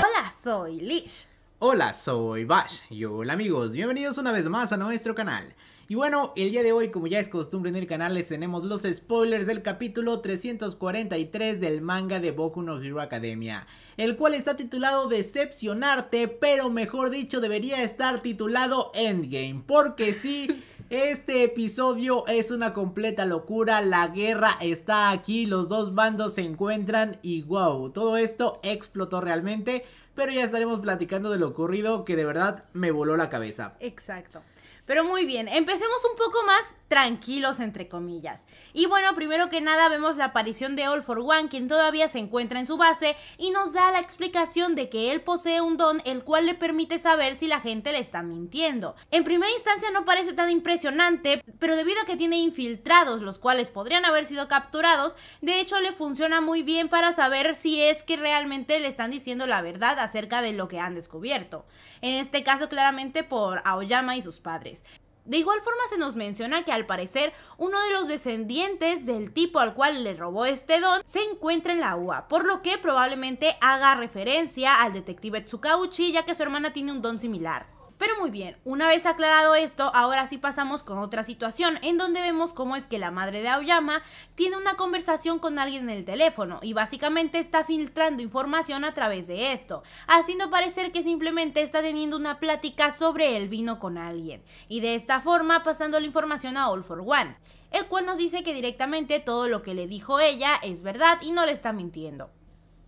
Hola, soy Lish. Hola, soy Bash. Y hola amigos, bienvenidos una vez más a nuestro canal. Y bueno, el día de hoy, como ya es costumbre en el canal, les tenemos los spoilers del capítulo 343 del manga de Boku no Hero Academia, el cual está titulado Decepcionarte, pero mejor dicho, debería estar titulado Endgame, porque sí... Este episodio es una completa locura, la guerra está aquí, los dos bandos se encuentran y wow, todo esto explotó realmente, pero ya estaremos platicando de lo ocurrido que de verdad me voló la cabeza. Exacto. Pero muy bien, empecemos un poco más tranquilos, entre comillas. Y bueno, primero que nada vemos la aparición de All for One, quien todavía se encuentra en su base, y nos da la explicación de que él posee un don el cual le permite saber si la gente le está mintiendo. En primera instancia no parece tan impresionante, pero debido a que tiene infiltrados, los cuales podrían haber sido capturados, de hecho le funciona muy bien para saber si es que realmente le están diciendo la verdad acerca de lo que han descubierto. En este caso claramente por Aoyama y sus padres. De igual forma se nos menciona que al parecer uno de los descendientes del tipo al cual le robó este don se encuentra en la UA, por lo que probablemente haga referencia al detective Tsukauchi ya que su hermana tiene un don similar. Pero muy bien, una vez aclarado esto, ahora sí pasamos con otra situación en donde vemos cómo es que la madre de Aoyama tiene una conversación con alguien en el teléfono y básicamente está filtrando información a través de esto, haciendo parecer que simplemente está teniendo una plática sobre el vino con alguien y de esta forma pasando la información a All for One, el cual nos dice que directamente todo lo que le dijo ella es verdad y no le está mintiendo.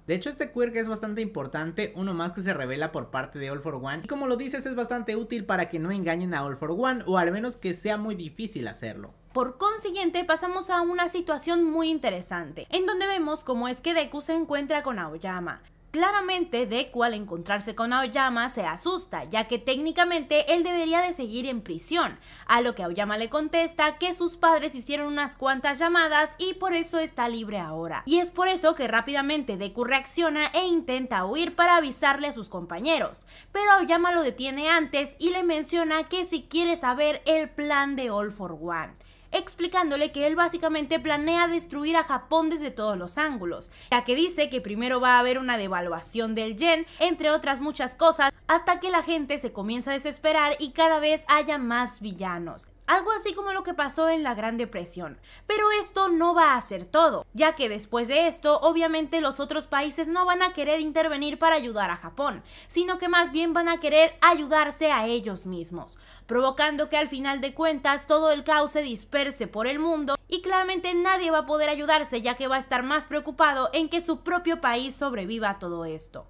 De hecho, este quirk es bastante importante, uno más que se revela por parte de All for One. Y como lo dices, es bastante útil para que no engañen a All for One, o al menos que sea muy difícil hacerlo. Por consiguiente, pasamos a una situación muy interesante, en donde vemos cómo es que Deku se encuentra con Aoyama. Claramente, Deku al encontrarse con Aoyama se asusta, ya que técnicamente él debería de seguir en prisión, a lo que Aoyama le contesta que sus padres hicieron unas cuantas llamadas y por eso está libre ahora. Y es por eso que rápidamente Deku reacciona e intenta huir para avisarle a sus compañeros, pero Aoyama lo detiene antes y le menciona que si quiere saber el plan de All for One explicándole que él básicamente planea destruir a Japón desde todos los ángulos, ya que dice que primero va a haber una devaluación del yen, entre otras muchas cosas, hasta que la gente se comienza a desesperar y cada vez haya más villanos algo así como lo que pasó en la Gran Depresión. Pero esto no va a ser todo, ya que después de esto, obviamente los otros países no van a querer intervenir para ayudar a Japón, sino que más bien van a querer ayudarse a ellos mismos, provocando que al final de cuentas todo el caos se disperse por el mundo y claramente nadie va a poder ayudarse ya que va a estar más preocupado en que su propio país sobreviva a todo esto.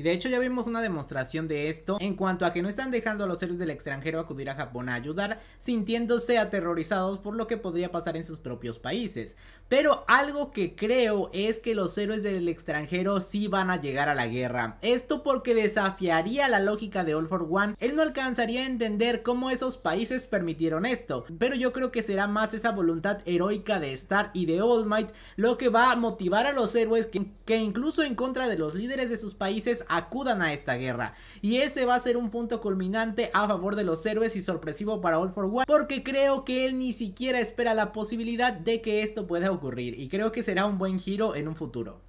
Y de hecho ya vimos una demostración de esto en cuanto a que no están dejando a los héroes del extranjero acudir a Japón a ayudar, sintiéndose aterrorizados por lo que podría pasar en sus propios países. Pero algo que creo es que los héroes del extranjero sí van a llegar a la guerra. Esto porque desafiaría la lógica de All for One. Él no alcanzaría a entender cómo esos países permitieron esto. Pero yo creo que será más esa voluntad heroica de Star y de All Might lo que va a motivar a los héroes que, que incluso en contra de los líderes de sus países acudan a esta guerra. Y ese va a ser un punto culminante a favor de los héroes y sorpresivo para All for One. Porque creo que él ni siquiera espera la posibilidad de que esto pueda ocurrir y creo que será un buen giro en un futuro.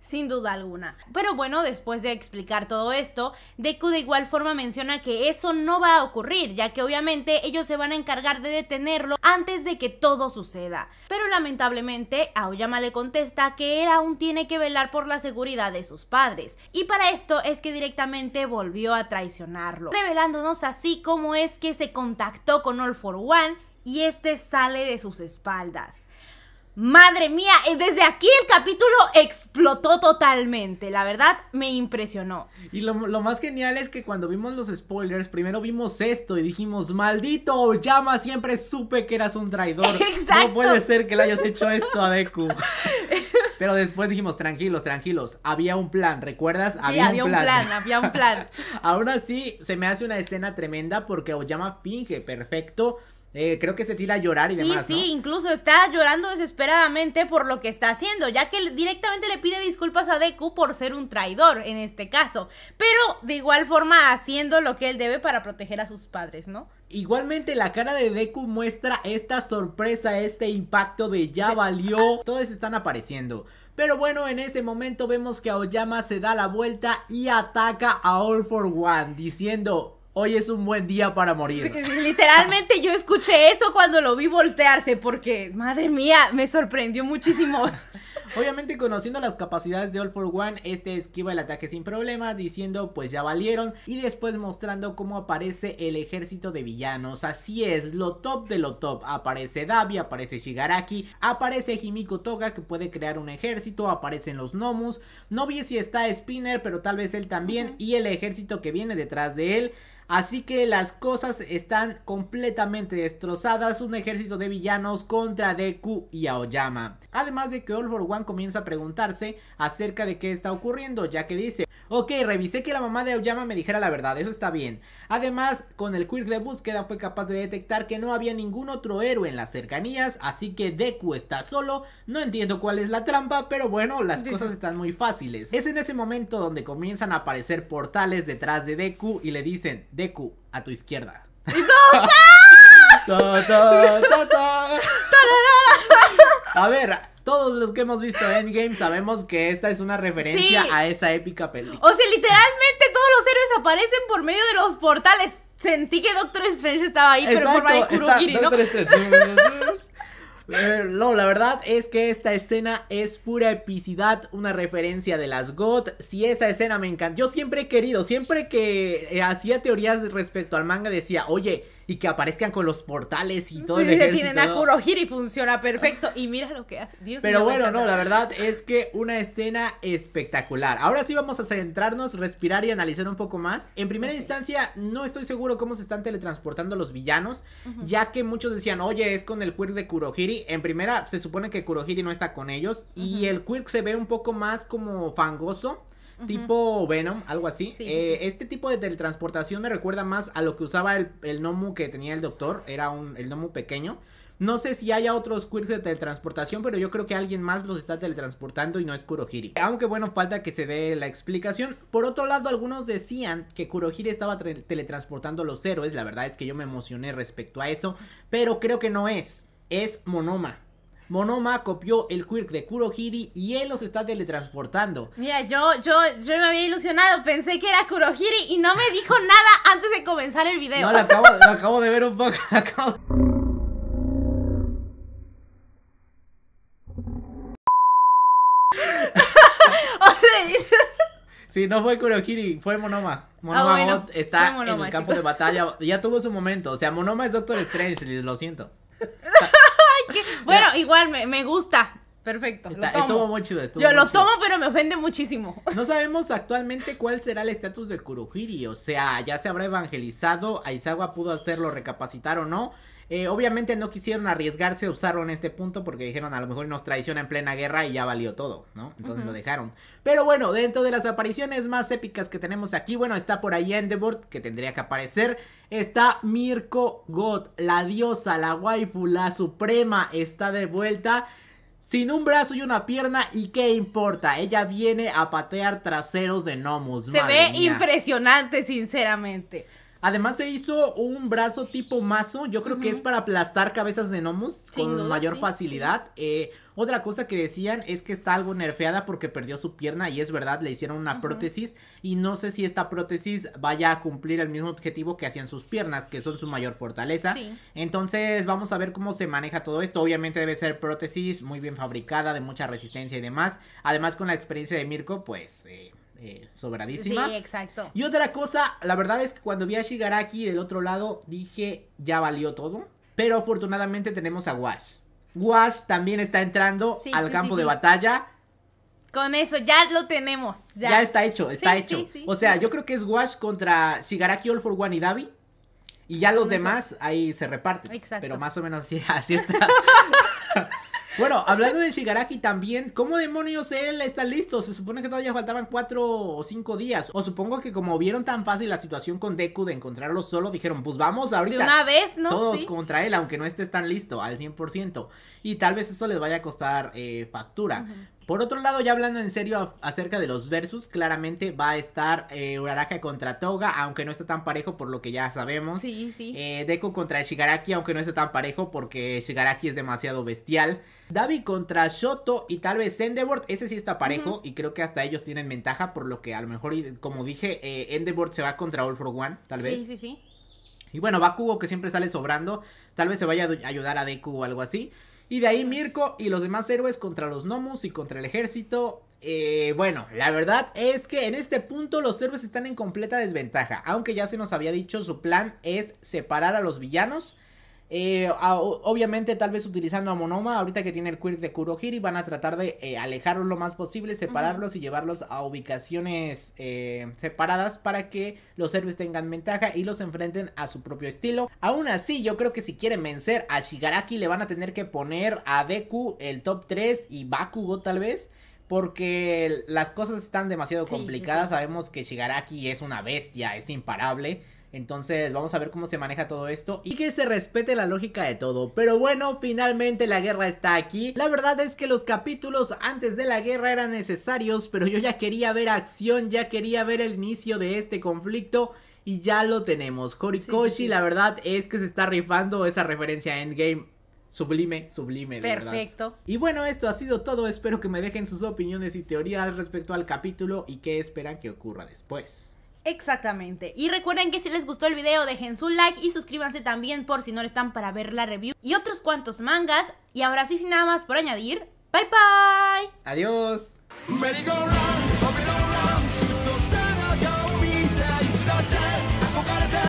Sin duda alguna. Pero bueno, después de explicar todo esto, Deku de igual forma menciona que eso no va a ocurrir, ya que obviamente ellos se van a encargar de detenerlo antes de que todo suceda. Pero lamentablemente, Aoyama le contesta que él aún tiene que velar por la seguridad de sus padres. Y para esto es que directamente volvió a traicionarlo, revelándonos así cómo es que se contactó con All for One y este sale de sus espaldas. Madre mía, eh, desde aquí el capítulo explotó totalmente. La verdad, me impresionó. Y lo, más genial es que cuando vimos los spoilers, primero vimos esto y dijimos, maldito Oyama! siempre supe que eras un traidor. Exacto. No puede ser que le hayas hecho esto a Deku. Pero después dijimos, tranquilos, tranquilos, había un plan, ¿recuerdas? Sí, había, un, plan. plan. había un plan. Aún así, se me hace una escena tremenda porque Oyama finge perfecto eh, creo que se tira a llorar y demás. Sí, sí, incluso está llorando desesperadamente por lo que está haciendo, ya que directamente le pide disculpas a Deku por ser un traidor en este caso, pero de igual forma haciendo lo que él debe para proteger a sus padres, ¿no? Igualmente la cara de Deku muestra esta sorpresa, este impacto de ya valió, todos están apareciendo. Pero bueno, en ese momento vemos que Aoyama se da la vuelta y ataca a All for One diciendo, Hoy es un buen día para morir. literalmente yo escuché eso cuando lo vi voltearse porque, madre mía, me sorprendió muchísimo. Obviamente conociendo las capacidades de All for One, este esquiva el ataque sin problemas, diciendo pues ya valieron y después mostrando cómo aparece el ejército de villanos. Así es, lo top de lo top. Aparece Dabi, aparece Shigaraki, aparece Himiko Toga que puede crear un ejército, aparecen los Nomus. No vi si está Spinner, pero tal vez él también y el ejército que viene detrás de él. Así que las cosas están completamente destrozadas. Un ejército de villanos contra Deku y Aoyama. Además de que All for One comienza a preguntarse acerca de qué está ocurriendo, ya que dice... Ok, revisé que la mamá de Aoyama me dijera la verdad, eso está bien. Además, con el quirk de búsqueda fue capaz de detectar que no había ningún otro héroe en las cercanías, así que Deku está solo. No entiendo cuál es la trampa, pero bueno, las cosas están muy fáciles. Es en ese momento donde comienzan a aparecer portales detrás de Deku y le dicen, Deku, a tu izquierda. a ver, todos los que hemos visto Endgame sabemos que esta es una referencia a esa épica película. O sea, literalmente todos los héroes aparecen por medio de los portales. Sentí que Doctor Strange estaba ahí, pero por medio de ¿no? Doctor Strange. No, la verdad es que esta escena es pura epicidad, una referencia de las GOT. Si esa escena me encanta, yo siempre he querido, siempre que eh, hacía teorías respecto al manga decía, oye, y que aparezcan con los portales y todo. Sí, el se tienen a Kurohiri funciona perfecto y mira lo que hace. Dios Pero bueno, no, la verdad es que una escena espectacular. Ahora sí vamos a centrarnos, respirar y analizar un poco más. En primera instancia, no estoy seguro cómo se están teletransportando los villanos, ya que muchos decían, oye, es con el quirk de Kurohiri. En primera, se supone que Kurohiri no está con ellos y el quirk se ve un poco más como fangoso tipo Venom, algo así. Eh, este tipo de teletransportación me recuerda más a lo que usaba el, el Nomu que tenía el doctor, era un, el Nomu pequeño. No sé si haya otros quirks de teletransportación, pero yo creo que alguien más los está teletransportando y no es Kurohiri. Aunque bueno, falta que se dé la explicación. Por otro lado, algunos decían que Kurohiri estaba teletransportando a los héroes. La verdad es que yo me emocioné respecto a eso, pero creo que no es. Es Monoma. Monoma copió el quirk de Kurohiri y él los está teletransportando. Mira, yo, yo, yo me había ilusionado, pensé que era Kurohiri y no me dijo nada antes de comenzar el video. No, lo acabo, acabo de ver un poco. Sí, no fue Kurohiri, fue Monoma. Monoma ah, está en el campo de batalla. Ya tuvo su momento. O sea, Monoma es Doctor Strange, lo siento. bueno, igual me, gusta. Perfecto. tomo. Yo lo tomo, pero me ofende muchísimo. No sabemos actualmente cuál será el estatus de Kurohiri. O sea, ya se habrá evangelizado. Aizawa pudo hacerlo recapacitar o no. Eh, obviamente no quisieron arriesgarse a usarlo en este punto porque dijeron a lo mejor nos traiciona en plena guerra y ya valió todo, ¿no? Entonces lo dejaron. Pero bueno, dentro de las apariciones más épicas que tenemos aquí, bueno, está por ahí Endeavor, que tendría que aparecer. Está Mirko God, la diosa, la waifu, la suprema, está de vuelta. Sin un brazo y una pierna, ¿y qué importa? Ella viene a patear traseros de gnomos. Se ve impresionante, sinceramente. Además se hizo un brazo tipo mazo, yo creo que es para aplastar cabezas de gnomos con mayor facilidad. Eh, otra cosa que decían es que está algo nerfeada porque perdió su pierna y es verdad, le hicieron una prótesis y no sé si esta prótesis vaya a cumplir el mismo objetivo que hacían sus piernas, que son su mayor fortaleza. Entonces vamos a ver cómo se maneja todo esto. Obviamente debe ser prótesis muy bien fabricada, de mucha resistencia y demás. Además con la experiencia de Mirko, pues... Eh, eh, sobradísima. Sí, exacto. Y otra cosa, la verdad es que cuando vi a Shigaraki del otro lado, dije, ya valió todo. Pero afortunadamente tenemos a Wash. Wash también está entrando al campo de batalla. Con eso, ya lo tenemos. Ya, está hecho, está hecho. o sea, yo creo que es Wash contra Shigaraki All for One y Davi. Y ya los demás ahí se reparten. Exacto. Pero más o menos así, así está. Bueno, hablando de Shigaraki también, ¿cómo demonios él está listo? Se supone que todavía faltaban cuatro o cinco días. O supongo que como vieron tan fácil la situación con Deku de encontrarlo solo, dijeron, pues vamos ahorita. De una vez, ¿no? Todos contra él, aunque no esté tan listo al 100%. Y tal vez eso les vaya a costar eh, factura. Por otro lado, ya hablando en serio acerca de los versus, claramente va a estar eh, Uraraka contra Toga, aunque no está tan parejo por lo que ya sabemos. Sí, sí. Eh, Deku contra Shigaraki, aunque no está tan parejo porque Shigaraki es demasiado bestial. Davi contra Shoto y tal vez Endeavor, ese sí está parejo y creo que hasta ellos tienen ventaja, por lo que a lo mejor, como dije, eh, Endeavor se va contra All for One, tal vez. Sí, sí, sí. Y bueno, Bakugo que siempre sale sobrando, tal vez se vaya a ayudar a Deku o algo así. Y de ahí Mirko y los demás héroes contra los gnomos y contra el ejército. Eh, bueno, la verdad es que en este punto los héroes están en completa desventaja. Aunque ya se nos había dicho, su plan es separar a los villanos eh, obviamente, tal vez utilizando a Monoma, ahorita que tiene el quirk de Kurohiri, van a tratar de eh, alejarlos lo más posible, separarlos y llevarlos a ubicaciones eh, separadas para que los héroes tengan ventaja y los enfrenten a su propio estilo. Aún así, yo creo que si quieren vencer a Shigaraki, le van a tener que poner a Deku el top 3 y Bakugo tal vez porque las cosas están demasiado complicadas. Sabemos que Shigaraki es una bestia, es imparable. Entonces vamos a ver cómo se maneja todo esto y que se respete la lógica de todo. Pero bueno, finalmente la guerra está aquí. La verdad es que los capítulos antes de la guerra eran necesarios, pero yo ya quería ver acción, ya quería ver el inicio de este conflicto y ya lo tenemos. Horikoshi, la verdad es que se está rifando esa referencia a Endgame. Sublime, sublime, de Perfecto. Y bueno, esto ha sido todo. Espero que me dejen sus opiniones y teorías respecto al capítulo y qué esperan que ocurra después. Exactamente. Y recuerden que si les gustó el video dejen su like y suscríbanse también por si no lo están para ver la review y otros cuantos mangas. Y ahora sí, sin nada más por añadir, bye bye. Adiós.